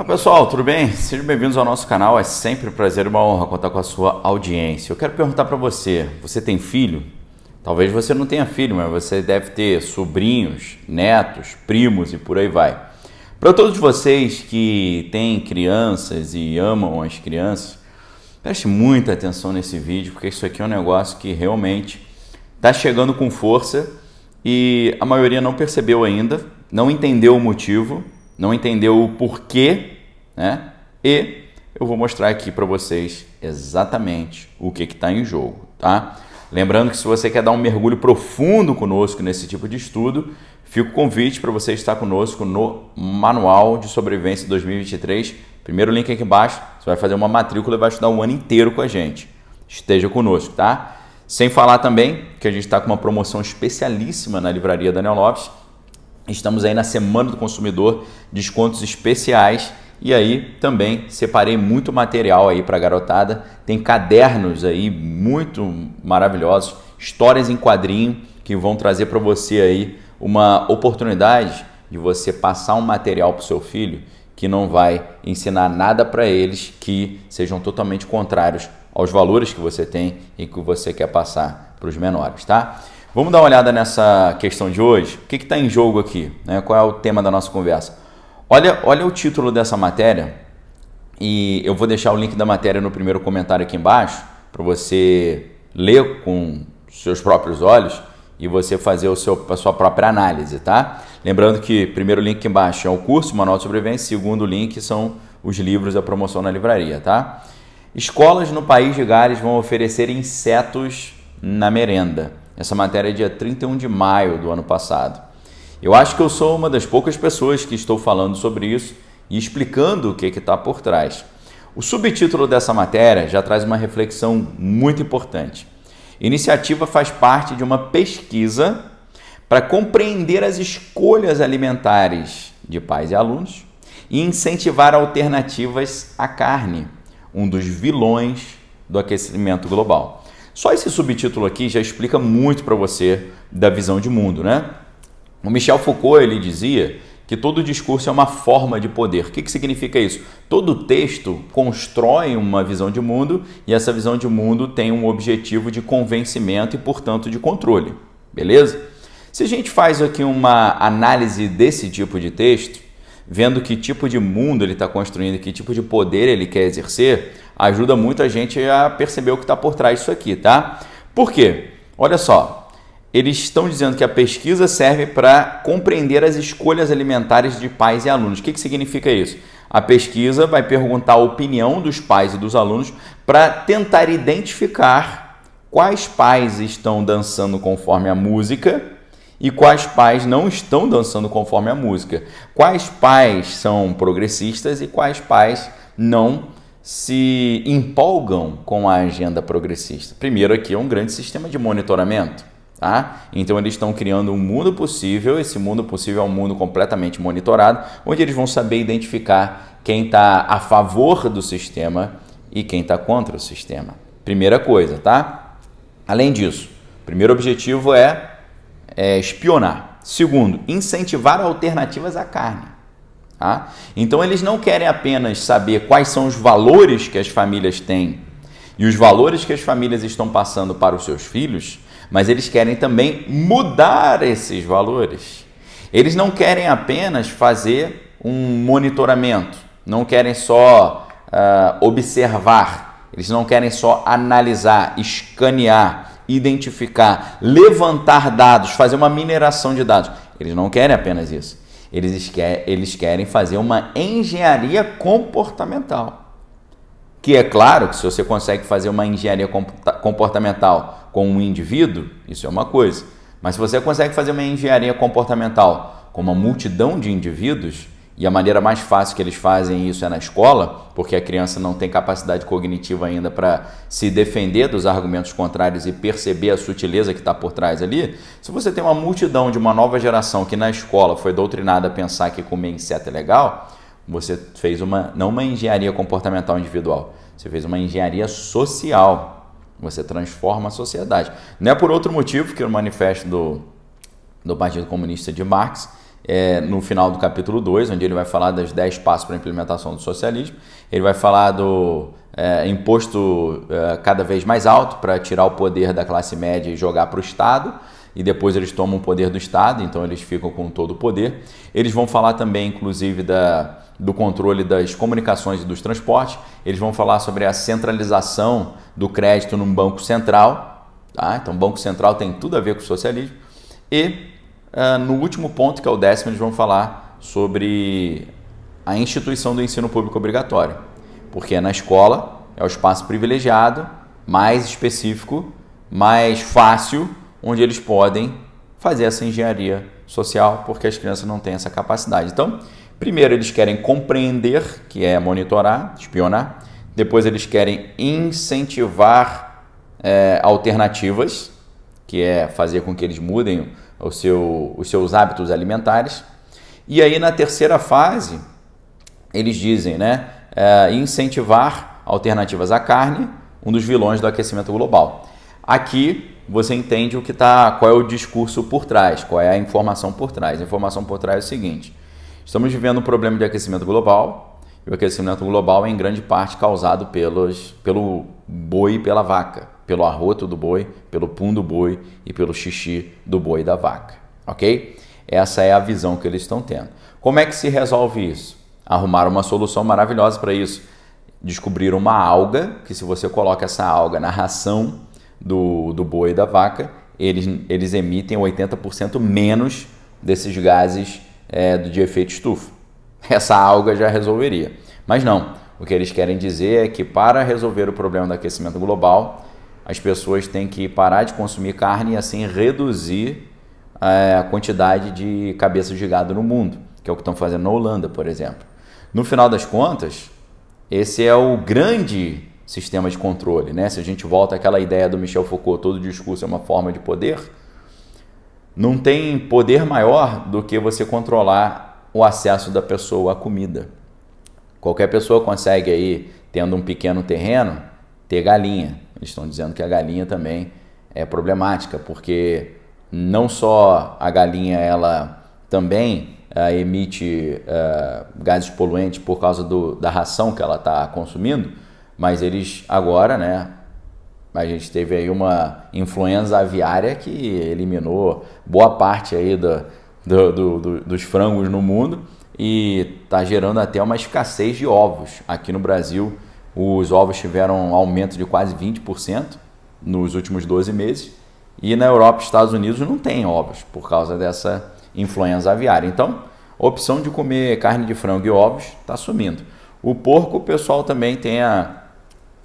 Olá pessoal, tudo bem? Sejam bem-vindos ao nosso canal. É sempre um prazer e uma honra contar com a sua audiência. Eu quero perguntar para você: você tem filho? Talvez você não tenha filho, mas você deve ter sobrinhos, netos, primos e por aí vai. Para todos vocês que têm crianças e amam as crianças, preste muita atenção nesse vídeo, porque isso aqui é um negócio que realmente está chegando com força e a maioria não percebeu ainda, não entendeu o motivo não entendeu o porquê, né? E eu vou mostrar aqui para vocês exatamente o que está em jogo, tá? Lembrando que se você quer dar um mergulho profundo conosco nesse tipo de estudo, fica o convite para você estar conosco no Manual de Sobrevivência 2023. Primeiro link aqui embaixo, você vai fazer uma matrícula e vai estudar um ano inteiro com a gente. Esteja conosco, tá? Sem falar também que a gente está com uma promoção especialíssima na livraria Daniel Lopes, Estamos aí na Semana do Consumidor, descontos especiais. E aí também separei muito material aí para garotada. Tem cadernos aí muito maravilhosos, histórias em quadrinho que vão trazer para você aí uma oportunidade de você passar um material para o seu filho que não vai ensinar nada para eles que sejam totalmente contrários aos valores que você tem e que você quer passar para os menores, tá? Vamos dar uma olhada nessa questão de hoje. O que está em jogo aqui? Né? Qual é o tema da nossa conversa? Olha, olha o título dessa matéria e eu vou deixar o link da matéria no primeiro comentário aqui embaixo para você ler com seus próprios olhos e você fazer o seu, a sua própria análise, tá? Lembrando que primeiro link embaixo é o curso Manual de Sobrevivência, segundo link são os livros da promoção na livraria, tá? Escolas no país de Gales vão oferecer insetos na merenda. Essa matéria é dia 31 de maio do ano passado. Eu acho que eu sou uma das poucas pessoas que estou falando sobre isso e explicando o que está por trás. O subtítulo dessa matéria já traz uma reflexão muito importante. Iniciativa faz parte de uma pesquisa para compreender as escolhas alimentares de pais e alunos e incentivar alternativas à carne, um dos vilões do aquecimento global. Só esse subtítulo aqui já explica muito para você da visão de mundo, né? O Michel Foucault ele dizia que todo discurso é uma forma de poder. O que, que significa isso? Todo texto constrói uma visão de mundo e essa visão de mundo tem um objetivo de convencimento e, portanto, de controle. Beleza? Se a gente faz aqui uma análise desse tipo de texto, vendo que tipo de mundo ele está construindo, que tipo de poder ele quer exercer, ajuda muito a gente a perceber o que está por trás disso aqui, tá? Por quê? Olha só, eles estão dizendo que a pesquisa serve para compreender as escolhas alimentares de pais e alunos. O que, que significa isso? A pesquisa vai perguntar a opinião dos pais e dos alunos para tentar identificar quais pais estão dançando conforme a música e quais pais não estão dançando conforme a música. Quais pais são progressistas e quais pais não se empolgam com a agenda progressista. Primeiro aqui é um grande sistema de monitoramento, tá? Então eles estão criando um mundo possível, esse mundo possível é um mundo completamente monitorado, onde eles vão saber identificar quem está a favor do sistema e quem está contra o sistema. Primeira coisa, tá? Além disso, primeiro objetivo é, é espionar. Segundo, incentivar alternativas à carne. Tá? Então eles não querem apenas saber quais são os valores que as famílias têm e os valores que as famílias estão passando para os seus filhos, mas eles querem também mudar esses valores. Eles não querem apenas fazer um monitoramento, não querem só uh, observar, eles não querem só analisar, escanear, identificar, levantar dados, fazer uma mineração de dados. Eles não querem apenas isso. Eles, quer, eles querem fazer uma engenharia comportamental. Que é claro que se você consegue fazer uma engenharia comportamental com um indivíduo, isso é uma coisa. Mas se você consegue fazer uma engenharia comportamental com uma multidão de indivíduos, e a maneira mais fácil que eles fazem isso é na escola, porque a criança não tem capacidade cognitiva ainda para se defender dos argumentos contrários e perceber a sutileza que está por trás ali. Se você tem uma multidão de uma nova geração que na escola foi doutrinada a pensar que comer inseto é legal, você fez uma não uma engenharia comportamental individual, você fez uma engenharia social. Você transforma a sociedade. Não é por outro motivo que o manifesto do, do Partido Comunista de Marx é, no final do capítulo 2, onde ele vai falar das 10 passos para a implementação do socialismo. Ele vai falar do é, imposto é, cada vez mais alto para tirar o poder da classe média e jogar para o Estado. E depois eles tomam o poder do Estado, então eles ficam com todo o poder. Eles vão falar também, inclusive, da, do controle das comunicações e dos transportes. Eles vão falar sobre a centralização do crédito num banco central. Tá? Então, o Banco Central tem tudo a ver com o socialismo. E ah, no último ponto, que é o décimo, eles vão falar sobre a instituição do ensino público obrigatório, porque é na escola, é o espaço privilegiado, mais específico, mais fácil, onde eles podem fazer essa engenharia social, porque as crianças não têm essa capacidade. Então, primeiro eles querem compreender, que é monitorar, espionar, depois eles querem incentivar é, alternativas, que é fazer com que eles mudem o seu, os seus hábitos alimentares. E aí na terceira fase, eles dizem, né, é, incentivar alternativas à carne, um dos vilões do aquecimento global. Aqui você entende o que tá, qual é o discurso por trás, qual é a informação por trás. A informação por trás é o seguinte: estamos vivendo um problema de aquecimento global. E o aquecimento global é em grande parte causado pelos, pelo boi e pela vaca pelo arroto do boi, pelo pum do boi e pelo xixi do boi e da vaca, ok? Essa é a visão que eles estão tendo. Como é que se resolve isso? Arrumaram uma solução maravilhosa para isso. Descobriram uma alga, que se você coloca essa alga na ração do, do boi e da vaca, eles, eles emitem 80% menos desses gases é, de efeito estufa. Essa alga já resolveria. Mas não, o que eles querem dizer é que para resolver o problema do aquecimento global, as pessoas têm que parar de consumir carne e assim reduzir é, a quantidade de cabeças de gado no mundo, que é o que estão fazendo na Holanda, por exemplo. No final das contas, esse é o grande sistema de controle, né? Se a gente volta àquela ideia do Michel Foucault, todo discurso é uma forma de poder, não tem poder maior do que você controlar o acesso da pessoa à comida. Qualquer pessoa consegue aí, tendo um pequeno terreno, ter galinha. Eles estão dizendo que a galinha também é problemática, porque não só a galinha ela também uh, emite uh, gases poluentes por causa do, da ração que ela está consumindo, mas eles agora, né? A gente teve aí uma influenza aviária que eliminou boa parte aí do, do, do dos frangos no mundo e está gerando até uma escassez de ovos aqui no Brasil os ovos tiveram um aumento de quase 20% nos últimos 12 meses. E na Europa e Estados Unidos não tem ovos por causa dessa influenza aviária. Então, a opção de comer carne de frango e ovos está sumindo. O porco, o pessoal também tem a,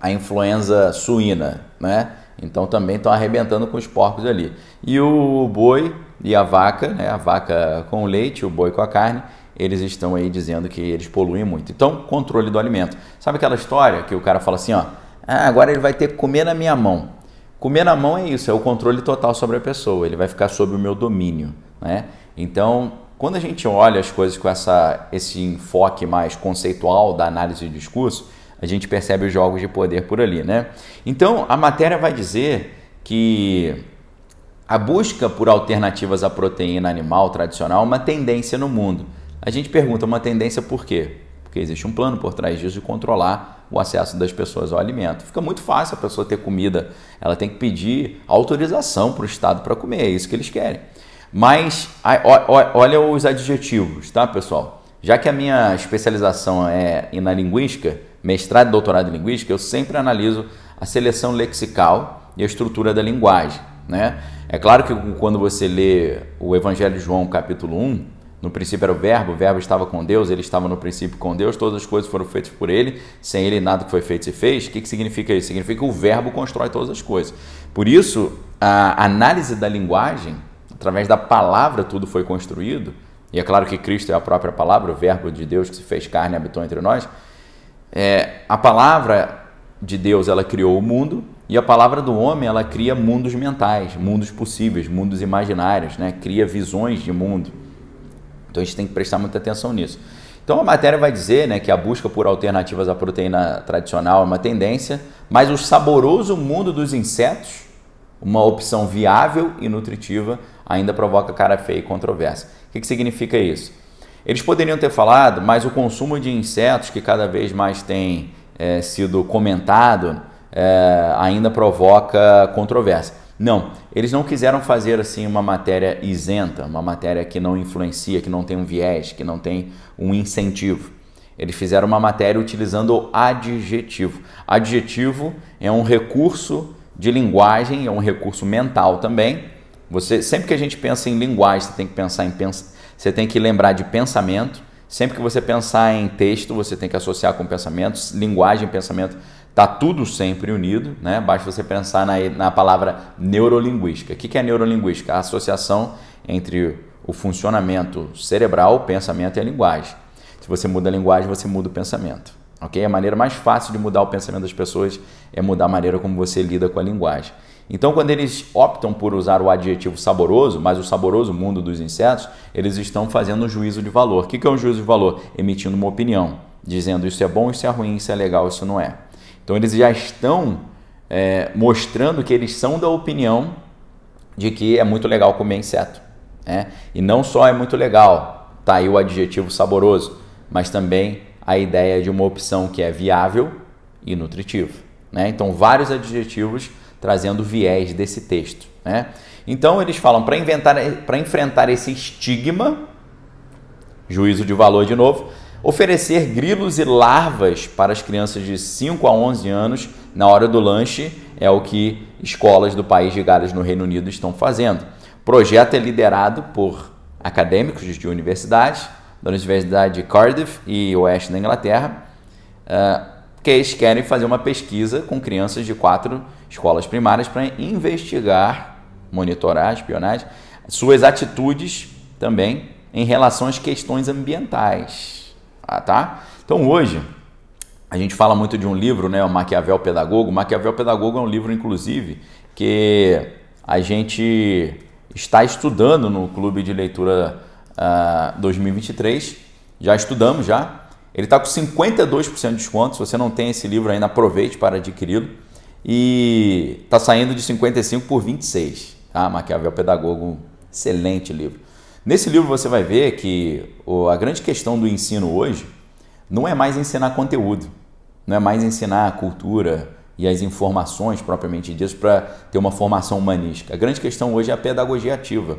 a influenza suína, né? Então também estão arrebentando com os porcos ali. E o boi e a vaca, né? A vaca com leite, o boi com a carne, eles estão aí dizendo que eles poluem muito. Então, controle do alimento. Sabe aquela história que o cara fala assim, ó, ah, agora ele vai ter que comer na minha mão. Comer na mão é isso, é o controle total sobre a pessoa, ele vai ficar sob o meu domínio, né? Então, quando a gente olha as coisas com essa, esse enfoque mais conceitual da análise de discurso, a gente percebe os jogos de poder por ali, né? Então, a matéria vai dizer que a busca por alternativas à proteína animal tradicional é uma tendência no mundo. A gente pergunta uma tendência por quê? Porque existe um plano por trás disso de controlar o acesso das pessoas ao alimento. Fica muito fácil a pessoa ter comida, ela tem que pedir autorização para o Estado para comer, é isso que eles querem. Mas olha os adjetivos, tá, pessoal? Já que a minha especialização é na linguística, mestrado e doutorado em linguística, eu sempre analiso a seleção lexical e a estrutura da linguagem. Né? É claro que quando você lê o Evangelho de João, capítulo 1, no princípio era o Verbo, o Verbo estava com Deus, ele estava no princípio com Deus, todas as coisas foram feitas por ele, sem ele nada que foi feito se fez. O que, que significa isso? Significa que o Verbo constrói todas as coisas. Por isso, a análise da linguagem, através da palavra tudo foi construído, e é claro que Cristo é a própria palavra, o Verbo de Deus que se fez carne e habitou entre nós. É, a palavra de Deus ela criou o mundo e a palavra do homem ela cria mundos mentais, mundos possíveis, mundos imaginários, né? cria visões de mundo. Então a gente tem que prestar muita atenção nisso. Então a matéria vai dizer né, que a busca por alternativas à proteína tradicional é uma tendência, mas o saboroso mundo dos insetos, uma opção viável e nutritiva, ainda provoca cara feia e controvérsia. O que, que significa isso? Eles poderiam ter falado, mas o consumo de insetos, que cada vez mais tem é, sido comentado, é, ainda provoca controvérsia. Não, eles não quiseram fazer assim uma matéria isenta, uma matéria que não influencia, que não tem um viés, que não tem um incentivo. Eles fizeram uma matéria utilizando o adjetivo. Adjetivo é um recurso de linguagem, é um recurso mental também. Você sempre que a gente pensa em linguagem, você tem que pensar em pensa, você tem que lembrar de pensamento. Sempre que você pensar em texto, você tem que associar com pensamentos, linguagem, pensamento Está tudo sempre unido, né? basta você pensar na, na palavra neurolinguística. O que, é neurolinguística? A associação entre o funcionamento cerebral, o pensamento e a linguagem. Se você muda a linguagem, você muda o pensamento. Ok? A maneira mais fácil de mudar o pensamento das pessoas é mudar a maneira como você lida com a linguagem. Então, quando eles optam por usar o adjetivo saboroso, mas o saboroso mundo dos insetos, eles estão fazendo um juízo de valor. O que é um juízo de valor? Emitindo uma opinião, dizendo isso é bom, isso é ruim, isso é legal, isso não é. Então eles já estão é, mostrando que eles são da opinião de que é muito legal comer inseto. Né? E não só é muito legal, tá aí o adjetivo saboroso, mas também a ideia de uma opção que é viável e nutritiva. Né? Então, vários adjetivos trazendo viés desse texto. Né? Então, eles falam para enfrentar esse estigma, juízo de valor de novo, Oferecer grilos e larvas para as crianças de 5 a 11 anos na hora do lanche é o que escolas do país de Gales no Reino Unido estão fazendo. O projeto é liderado por acadêmicos de universidades, da Universidade de Cardiff e Oeste da Inglaterra, eh, que eles querem fazer uma pesquisa com crianças de quatro escolas primárias para investigar, monitorar, espionagem, suas atitudes também em relação às questões ambientais. Ah, tá? Então hoje a gente fala muito de um livro, né, o Maquiavel Pedagogo. Maquiavel Pedagogo é um livro, inclusive, que a gente está estudando no Clube de Leitura uh, ah, 2023. Já estudamos, já. Ele está com 52% de desconto. Se você não tem esse livro ainda, aproveite para adquiri-lo. E está saindo de 55 por 26. Tá? Maquiavel Pedagogo, excelente livro. Nesse livro você vai ver que a grande questão do ensino hoje não é mais ensinar conteúdo, não é mais ensinar a cultura e as informações propriamente ditas para ter uma formação humanística. A grande questão hoje é a pedagogia ativa,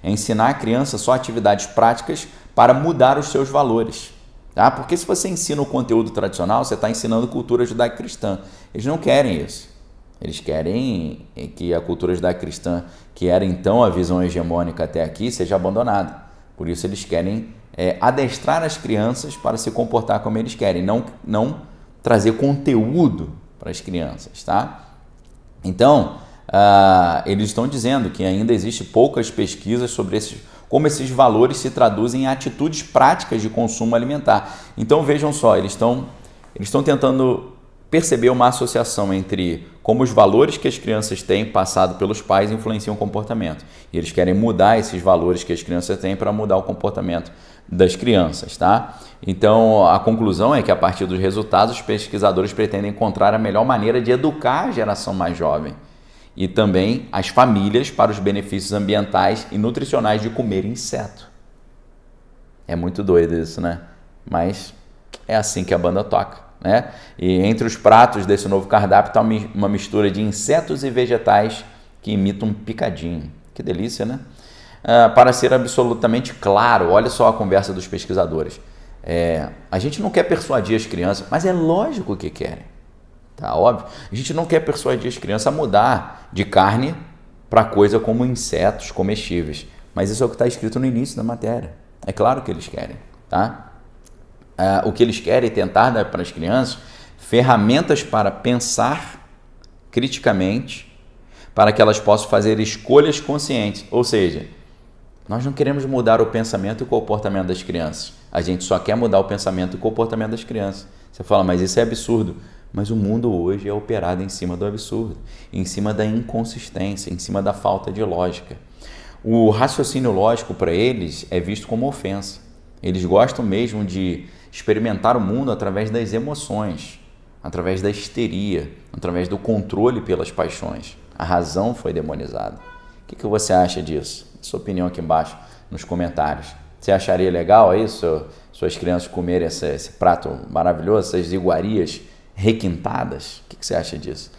é ensinar a criança só atividades práticas para mudar os seus valores. Tá? Porque se você ensina o conteúdo tradicional, você está ensinando cultura judaico-cristã. Eles não querem isso. Eles querem que a cultura judaico-cristã, que era então a visão hegemônica até aqui, seja abandonada. Por isso, eles querem é, adestrar as crianças para se comportar como eles querem, não, não trazer conteúdo para as crianças, tá? Então, uh, eles estão dizendo que ainda existe poucas pesquisas sobre esses, como esses valores se traduzem em atitudes práticas de consumo alimentar. Então, vejam só, eles estão eles estão tentando percebeu uma associação entre como os valores que as crianças têm passado pelos pais influenciam o comportamento. E eles querem mudar esses valores que as crianças têm para mudar o comportamento das crianças, tá? Então, a conclusão é que a partir dos resultados, os pesquisadores pretendem encontrar a melhor maneira de educar a geração mais jovem e também as famílias para os benefícios ambientais e nutricionais de comer inseto. É muito doido isso, né? Mas é assim que a banda toca. Né? E entre os pratos desse novo cardápio está uma mistura de insetos e vegetais que imitam um picadinho. Que delícia, né? Ah, para ser absolutamente claro, olha só a conversa dos pesquisadores. É, a gente não quer persuadir as crianças, mas é lógico que querem. Tá óbvio? A gente não quer persuadir as crianças a mudar de carne para coisa como insetos comestíveis. Mas isso é o que está escrito no início da matéria. É claro que eles querem, tá? uh, o que eles querem tentar dar para as crianças ferramentas para pensar criticamente, para que elas possam fazer escolhas conscientes. Ou seja, nós não queremos mudar o pensamento e o comportamento das crianças. A gente só quer mudar o pensamento e o comportamento das crianças. Você fala, mas isso é absurdo. Mas o mundo hoje é operado em cima do absurdo, em cima da inconsistência, em cima da falta de lógica. O raciocínio lógico para eles é visto como ofensa. Eles gostam mesmo de experimentar o mundo através das emoções, através da histeria, através do controle pelas paixões. A razão foi demonizada. O que, que você acha disso? Sua opinião aqui embaixo nos comentários. Você acharia legal isso? Suas crianças comerem esse, esse prato maravilhoso, essas iguarias requintadas? O que, que você acha disso?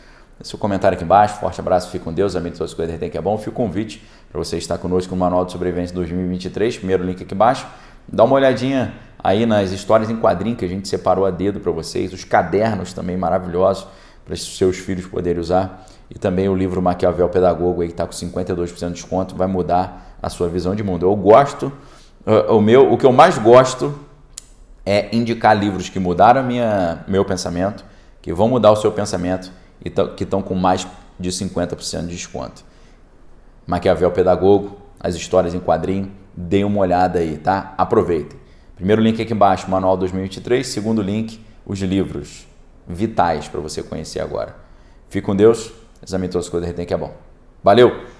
seu comentário aqui embaixo. Forte abraço, fique com Deus, amém todas as coisas, tem que é bom. Fica o convite para você estar conosco no Manual de Sobrevivência 2023, primeiro link aqui embaixo. Dá uma olhadinha aí nas histórias em quadrinho que a gente separou a dedo para vocês, os cadernos também maravilhosos para seus filhos poderem usar e também o livro Maquiavel Pedagogo aí que está com 52% de desconto, vai mudar a sua visão de mundo. Eu gosto, o meu, o que eu mais gosto é indicar livros que mudaram minha, meu pensamento, que vão mudar o seu pensamento e que estão com mais de 50% de desconto. Maquiavel Pedagogo, as histórias em quadrinho, deem uma olhada aí, tá? Aproveitem. Primeiro link aqui embaixo, Manual 2023. Segundo link, os livros vitais para você conhecer agora. Fique com Deus, examine todas as coisas, retém que é bom. Valeu!